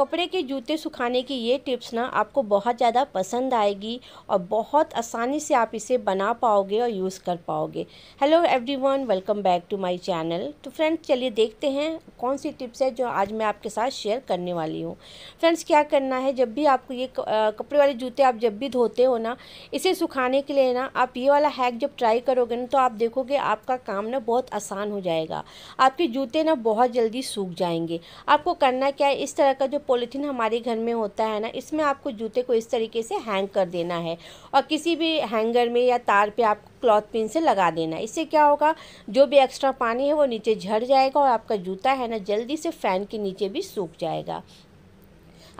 कपड़े के जूते सुखाने की ये टिप्स ना आपको बहुत ज़्यादा पसंद आएगी और बहुत आसानी से आप इसे बना पाओगे और यूज़ कर पाओगे hello everyone welcome back to my channel तो फ्रेंड्स चलिए देखते हैं कौन सी टिप्स है जो आज मैं आपके साथ शेयर करने वाली हूँ फ्रेंड्स क्या करना है जब भी आपको ये कपड़े वाले जूते आप जब भी धोते हो ना इसे सुखाने के लिए ना आप ये वाला हैक जब ट्राई करोगे ना तो आप देखोगे आपका काम ना बहुत आसान हो जाएगा आपके जूते ना बहुत जल्दी सूख जाएंगे आपको करना क्या है इस तरह का जो पॉलीथीन हमारे घर में होता है ना इसमें आपको जूते को इस तरीके से हैंग कर देना है और किसी भी हैंगर में या तार पे आप क्लॉथ पिन से लगा देना इससे क्या होगा जो भी एक्स्ट्रा पानी है वो नीचे झड़ जाएगा और आपका जूता है ना जल्दी से फ़ैन के नीचे भी सूख जाएगा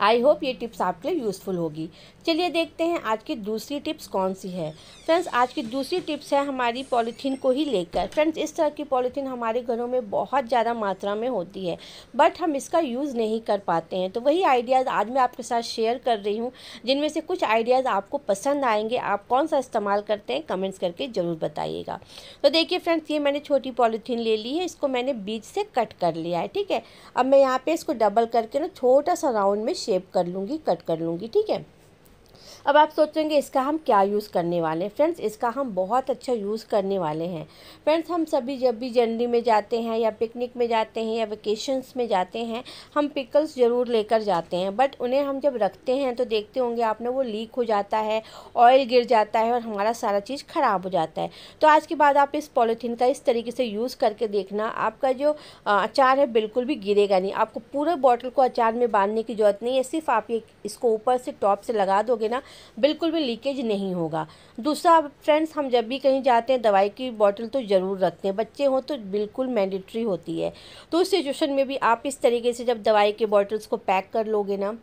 आई होप ये टिप्स आपके लिए यूज़फुल होगी चलिए देखते हैं आज की दूसरी टिप्स कौन सी है फ्रेंड्स आज की दूसरी टिप्स है हमारी पॉलीथीन को ही लेकर फ्रेंड्स इस तरह की पॉलीथीन हमारे घरों में बहुत ज़्यादा मात्रा में होती है बट हम इसका यूज़ नहीं कर पाते हैं तो वही आइडियाज़ आज मैं आपके साथ शेयर कर रही हूँ जिनमें से कुछ आइडियाज़ आपको पसंद आएंगे आप कौन सा इस्तेमाल करते हैं कमेंट्स करके ज़रूर बताइएगा तो देखिए फ्रेंड्स ये मैंने छोटी पॉलीथीन ले ली है इसको मैंने बीज से कट कर लिया है ठीक है अब मैं यहाँ पर इसको डबल करके ना छोटा सा राउंड में शेप कर लूँगी कट कर लूँगी ठीक है अब आप सोचेंगे इसका हम क्या यूज़ करने वाले हैं फ्रेंड्स इसका हम बहुत अच्छा यूज़ करने वाले हैं फ्रेंड्स हम सभी जब भी जर्नी में जाते हैं या पिकनिक में जाते हैं या वेकेशंस में जाते हैं हम पिकल्स ज़रूर लेकर जाते हैं बट उन्हें हम जब रखते हैं तो देखते होंगे आपने वो लीक हो जाता है ऑयल गिर जाता है और हमारा सारा चीज़ ख़राब हो जाता है तो आज के बाद आप इस पॉलीथीन का इस तरीके से यूज़ करके देखना आपका जो अचार है बिल्कुल भी गिरेगा नहीं आपको पूरे बॉटल को अचार में बांधने की ज़रूरत नहीं है सिर्फ आप ये इसको ऊपर से टॉप से लगा दोगे ना बिल्कुल भी लीकेज नहीं होगा दूसरा फ्रेंड्स हम जब भी कहीं जाते हैं दवाई की बॉटल तो ज़रूर रखते हैं बच्चे हों तो बिल्कुल मैंडेटरी होती है तो उस सिचुएशन में भी आप इस तरीके से जब दवाई के बॉटल्स को पैक कर लोगे ना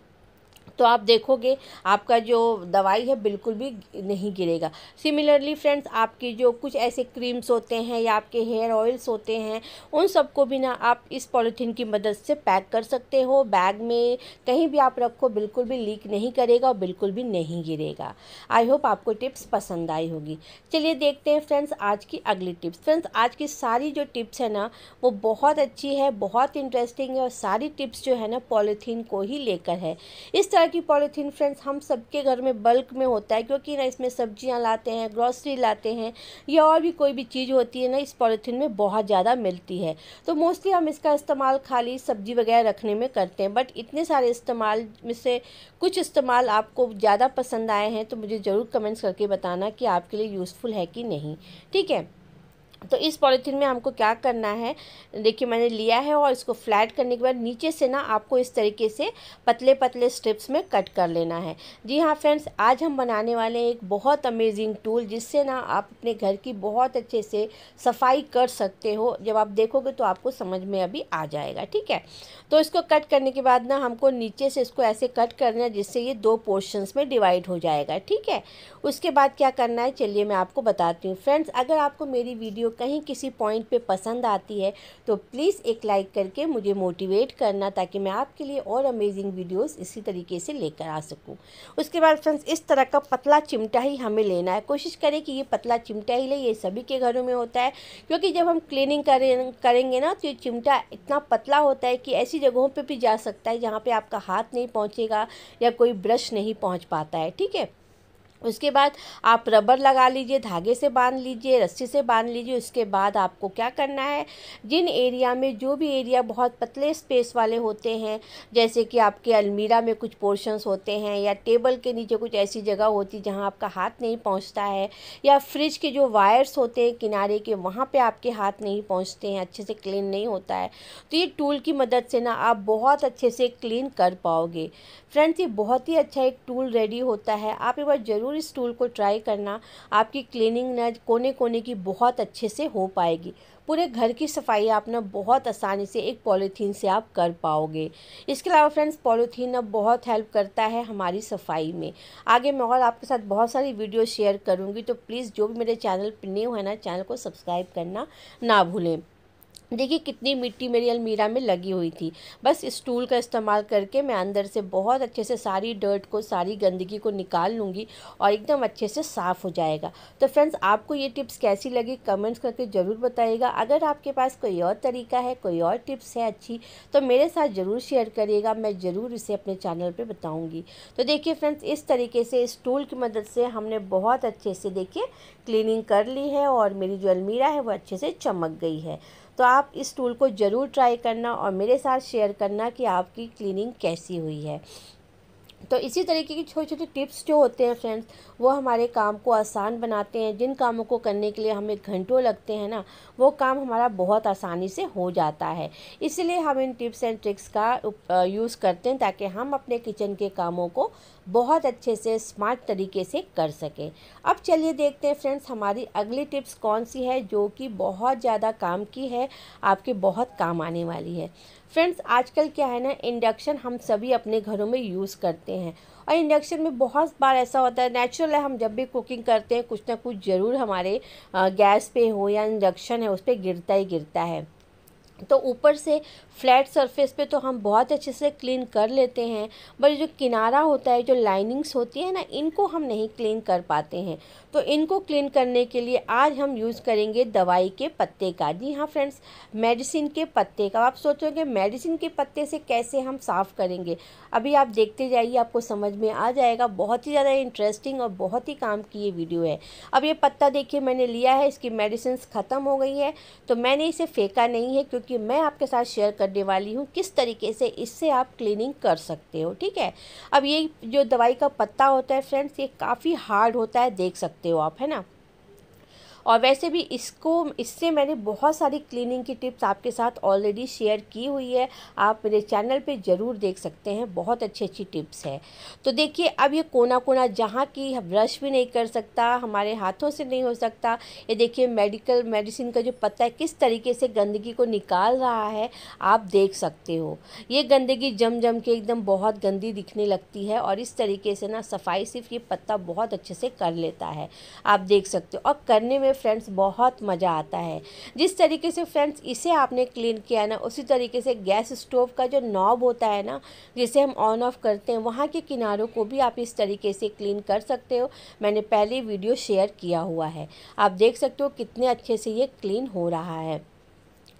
तो आप देखोगे आपका जो दवाई है बिल्कुल भी नहीं गिरेगा सिमिलरली फ्रेंड्स आपकी जो कुछ ऐसे क्रीम्स होते हैं या आपके हेयर ऑयल्स होते हैं उन सबको भी ना आप इस पॉलीथीन की मदद से पैक कर सकते हो बैग में कहीं भी आप रखो बिल्कुल भी लीक नहीं करेगा और बिल्कुल भी नहीं गिरेगा आई होप आपको टिप्स पसंद आई होगी चलिए देखते हैं फ्रेंड्स आज की अगली टिप्स फ्रेंड्स आज की सारी जो टिप्स है ना वो बहुत अच्छी है बहुत इंटरेस्टिंग है और सारी टिप्स जो है ना पॉलीथीन को ही लेकर है इस तरह की पॉलीथीन फ्रेंड्स हम सबके घर में बल्क में होता है क्योंकि ना इसमें सब्जियां लाते हैं ग्रॉसरी लाते हैं या और भी कोई भी चीज़ होती है ना इस पॉलीथीन में बहुत ज़्यादा मिलती है तो मोस्टली हम इसका इस्तेमाल खाली सब्जी वगैरह रखने में करते हैं बट इतने सारे इस्तेमाल में से कुछ इस्तेमाल आपको ज़्यादा पसंद आए हैं तो मुझे ज़रूर कमेंट्स करके बताना कि आपके लिए यूज़फुल है कि नहीं ठीक है तो इस पॉलीथीन में हमको क्या करना है देखिए मैंने लिया है और इसको फ्लैट करने के बाद नीचे से ना आपको इस तरीके से पतले पतले स्ट्रिप्स में कट कर लेना है जी हाँ फ्रेंड्स आज हम बनाने वाले हैं एक बहुत अमेजिंग टूल जिससे ना आप अपने घर की बहुत अच्छे से सफाई कर सकते हो जब आप देखोगे तो आपको समझ में अभी आ जाएगा ठीक है तो इसको कट करने के बाद ना हमको नीचे से इसको ऐसे कट करना है जिससे ये दो पोर्शंस में डिवाइड हो जाएगा ठीक है उसके बाद क्या करना है चलिए मैं आपको बताती हूँ फ्रेंड्स अगर आपको मेरी वीडियो वीडियो कहीं किसी पॉइंट पे पसंद आती है तो प्लीज़ एक लाइक करके मुझे मोटिवेट करना ताकि मैं आपके लिए और अमेजिंग वीडियोस इसी तरीके से लेकर आ सकूं उसके बाद फ्रेंड्स इस तरह का पतला चिमटा ही हमें लेना है कोशिश करें कि ये पतला चिमटा ही ले ये सभी के घरों में होता है क्योंकि जब हम क्लिनिंग करें करेंगे ना तो ये चिमटा इतना पतला होता है कि ऐसी जगहों पर भी जा सकता है जहाँ पर आपका हाथ नहीं पहुँचेगा या कोई ब्रश नहीं पहुँच पाता है ठीक है उसके बाद आप रबर लगा लीजिए धागे से बांध लीजिए रस्सी से बांध लीजिए उसके बाद आपको क्या करना है जिन एरिया में जो भी एरिया बहुत पतले स्पेस वाले होते हैं जैसे कि आपके अलमीरा में कुछ पोर्शंस होते हैं या टेबल के नीचे कुछ ऐसी जगह होती जहां जहाँ आपका हाथ नहीं पहुँचता है या फ्रिज के जो वायर्स होते हैं किनारे के वहाँ पर आपके हाथ नहीं पहुँचते हैं अच्छे से क्लीन नहीं होता है तो ये टूल की मदद से ना आप बहुत अच्छे से क्लीन कर पाओगे फ्रेंड्स ये बहुत ही अच्छा एक टूल रेडी होता है आप एक बार ज़रूर ज़रूर इस टूल को ट्राई करना आपकी क्लीनिंग न कोने कोने की बहुत अच्छे से हो पाएगी पूरे घर की सफाई आप ना बहुत आसानी से एक पॉलीथीन से आप कर पाओगे इसके अलावा फ्रेंड्स पॉलीथीन अब बहुत हेल्प करता है हमारी सफाई में आगे मैं और आपके साथ बहुत सारी वीडियो शेयर करूँगी तो प्लीज़ जो भी मेरे चैनल पर न्यू है ना चैनल को सब्सक्राइब करना ना भूलें देखिए कितनी मिट्टी मेरी अलमीरा में लगी हुई थी बस स्टूल का इस्तेमाल करके मैं अंदर से बहुत अच्छे से सारी डर्ट को सारी गंदगी को निकाल लूँगी और एकदम अच्छे से साफ़ हो जाएगा तो फ्रेंड्स आपको ये टिप्स कैसी लगी कमेंट्स करके ज़रूर बताइएगा अगर आपके पास कोई और तरीका है कोई और टिप्स है अच्छी तो मेरे साथ ज़रूर शेयर करिएगा मैं ज़रूर इसे अपने चैनल पर बताऊँगी तो देखिए फ्रेंड्स इस तरीके से स्टूल की मदद से हमने बहुत अच्छे से देखिए क्लिनिंग कर ली है और मेरी जो अलमीरा है वो अच्छे से चमक गई है तो आप इस टूल को ज़रूर ट्राई करना और मेरे साथ शेयर करना कि आपकी क्लीनिंग कैसी हुई है तो इसी तरीके की छोटे छोटे टिप्स जो होते हैं फ्रेंड्स वो हमारे काम को आसान बनाते हैं जिन कामों को करने के लिए हमें घंटों लगते हैं ना वो काम हमारा बहुत आसानी से हो जाता है इसलिए हम इन टिप्स एंड ट्रिक्स का यूज़ करते हैं ताकि हम अपने किचन के कामों को बहुत अच्छे से स्मार्ट तरीके से कर सकें अब चलिए देखते हैं फ्रेंड्स हमारी अगली टिप्स कौन सी है जो कि बहुत ज़्यादा काम की है आपके बहुत काम आने वाली है फ्रेंड्स आजकल क्या है ना इंडक्शन हम सभी अपने घरों में यूज़ करते हैं और इंडक्शन में बहुत बार ऐसा होता है नेचुरल है हम जब भी कुकिंग करते हैं कुछ ना कुछ ज़रूर हमारे गैस पे हो या इंडक्शन है उस पर गिरता ही गिरता है तो ऊपर से फ्लैट सरफेस पे तो हम बहुत अच्छे से क्लीन कर लेते हैं बट जो किनारा होता है जो लाइनिंग्स होती है ना इनको हम नहीं क्लीन कर पाते हैं तो इनको क्लीन करने के लिए आज हम यूज़ करेंगे दवाई के पत्ते का जी हाँ फ्रेंड्स मेडिसिन के पत्ते का आप सोचोगे मेडिसिन के पत्ते से कैसे हम साफ़ करेंगे अभी आप देखते जाइए आपको समझ में आ जाएगा बहुत ही ज़्यादा इंटरेस्टिंग और बहुत ही काम की ये वीडियो है अब ये पत्ता देखिए मैंने लिया है इसकी मेडिसिन ख़त्म हो गई है तो मैंने इसे फेंका नहीं है क्योंकि कि मैं आपके साथ शेयर करने वाली हूँ किस तरीके से इससे आप क्लीनिंग कर सकते हो ठीक है अब ये जो दवाई का पत्ता होता है फ्रेंड्स ये काफ़ी हार्ड होता है देख सकते हो आप है ना और वैसे भी इसको इससे मैंने बहुत सारी क्लीनिंग की टिप्स आपके साथ ऑलरेडी शेयर की हुई है आप मेरे चैनल पे ज़रूर देख सकते हैं बहुत अच्छी अच्छी टिप्स है तो देखिए अब ये कोना कोना जहाँ की ब्रश भी नहीं कर सकता हमारे हाथों से नहीं हो सकता ये देखिए मेडिकल मेडिसिन का जो पत्ता है किस तरीके से गंदगी को निकाल रहा है आप देख सकते हो ये गंदगी जम जम के एकदम बहुत गंदी दिखने लगती है और इस तरीके से ना सफाई सिर्फ ये पत्ता बहुत अच्छे से कर लेता है आप देख सकते हो और करने में फ्रेंड्स बहुत मज़ा आता है जिस तरीके से फ्रेंड्स इसे आपने क्लीन किया ना उसी तरीके से गैस स्टोव का जो नॉब होता है ना जिसे हम ऑन ऑफ करते हैं वहाँ के किनारों को भी आप इस तरीके से क्लीन कर सकते हो मैंने पहले वीडियो शेयर किया हुआ है आप देख सकते हो कितने अच्छे से ये क्लीन हो रहा है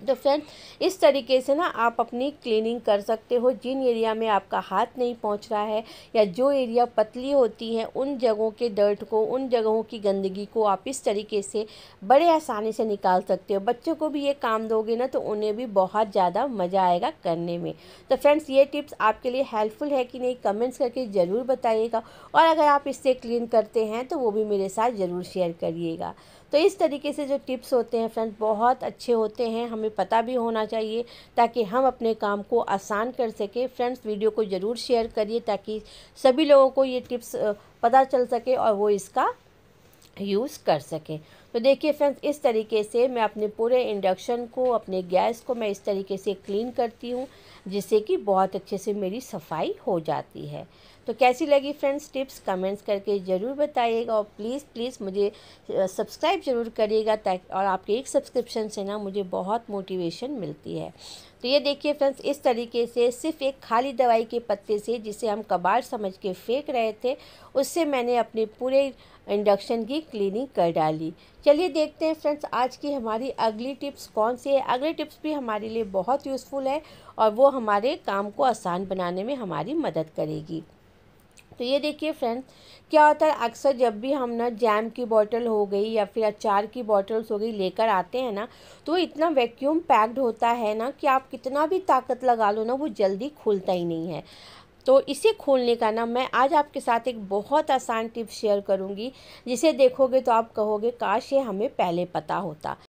तो फ्रेंड्स इस तरीके से ना आप अपनी क्लीनिंग कर सकते हो जिन एरिया में आपका हाथ नहीं पहुंच रहा है या जो एरिया पतली होती है उन जगहों के डर्ट को उन जगहों की गंदगी को आप इस तरीके से बड़े आसानी से निकाल सकते हो बच्चों को भी ये काम दोगे ना तो उन्हें भी बहुत ज़्यादा मज़ा आएगा करने में तो फ्रेंड्स ये टिप्स आपके लिए हेल्पफुल है कि नहीं कमेंट्स करके ज़रूर बताइएगा और अगर आप इससे क्लीन करते हैं तो वो भी मेरे साथ ज़रूर शेयर करिएगा तो इस तरीके से जो टिप्स होते हैं फ्रेंड्स बहुत अच्छे होते हैं हमें पता भी होना चाहिए ताकि हम अपने काम को आसान कर सकें फ्रेंड्स वीडियो को ज़रूर शेयर करिए ताकि सभी लोगों को ये टिप्स पता चल सके और वो इसका यूज़ कर सकें तो देखिए फ्रेंड्स इस तरीके से मैं अपने पूरे इंडक्शन को अपने गैस को मैं इस तरीके से क्लीन करती हूँ जिससे कि बहुत अच्छे से मेरी सफाई हो जाती है तो कैसी लगी फ्रेंड्स टिप्स कमेंट्स करके ज़रूर बताइएगा और प्लीज़ प्लीज़ मुझे सब्सक्राइब ज़रूर करिएगा ताकि और आपके एक सब्सक्रिप्शन से ना मुझे बहुत मोटिवेशन मिलती है तो ये देखिए फ्रेंड्स इस तरीके से सिर्फ एक खाली दवाई के पत्ते से जिसे हम कबाड़ समझ के फेंक रहे थे उससे मैंने अपने पूरे इंडक्शन की क्लीनिंग कर डाली चलिए देखते हैं फ्रेंड्स आज की हमारी अगली टिप्स कौन सी है अगले टिप्स भी हमारे लिए बहुत यूज़फुल है और वो हमारे काम को आसान बनाने में हमारी मदद करेगी तो ये देखिए फ्रेंड्स क्या होता है अक्सर जब भी हम ना जैम की बॉटल हो गई या फिर अचार की बॉटल्स हो गई लेकर आते हैं ना तो वो इतना वैक्यूम पैक्ड होता है ना कि आप कितना भी ताकत लगा लो ना वो जल्दी खुलता ही नहीं है तो इसे खोलने का ना मैं आज आपके साथ एक बहुत आसान टिप शेयर करूँगी जिसे देखोगे तो आप कहोगे काश ये हमें पहले पता होता